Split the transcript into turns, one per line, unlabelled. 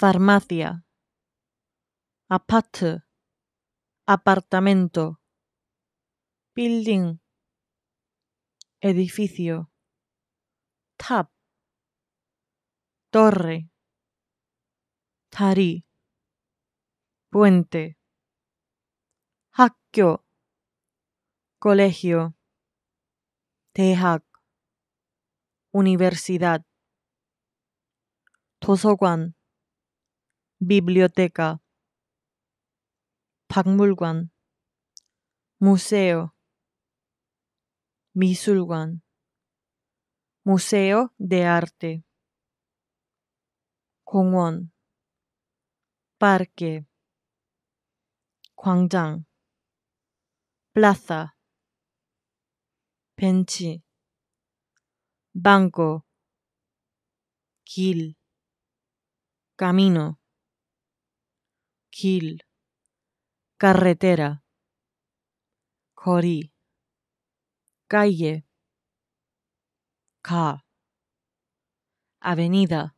farmacia Apat apartamento building edificio tab torre Tari puente 학교 colegio 대학 universidad 도서관, biblioteca, 박물관, museo, 미술관, museo de arte, 공원, parque, 광장, plaza, 벤치, banco, 길, camino, Kil, carretera, Cori, calle, Ka, avenida.